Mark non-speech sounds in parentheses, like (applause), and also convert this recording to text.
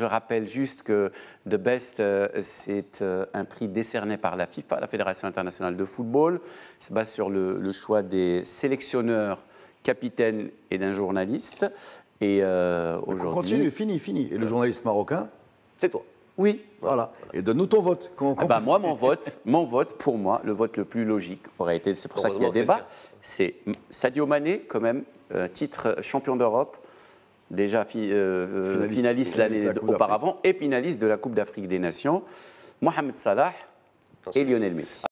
Je rappelle juste que The Best, euh, c'est euh, un prix décerné par la FIFA, la Fédération internationale de football. Il se base sur le, choix des sélectionneurs, capitaines et d'un journaliste. Et euh, aujourd'hui. Continue, fini, fini. Et le journaliste marocain C'est toi. Oui. Voilà. Et donne-nous ton vote. Comment, ah bah, moi, (laughs) mon vote, mon vote, pour moi, le vote le plus logique aurait été, c'est pour ça qu'il y a débat, c'est Sadio Mané, quand même, titre champion d'Europe déjà euh, euh, finaliste, finaliste l'année auparavant et finaliste de la Coupe d'Afrique des Nations, Mohamed Salah et Lionel Messi.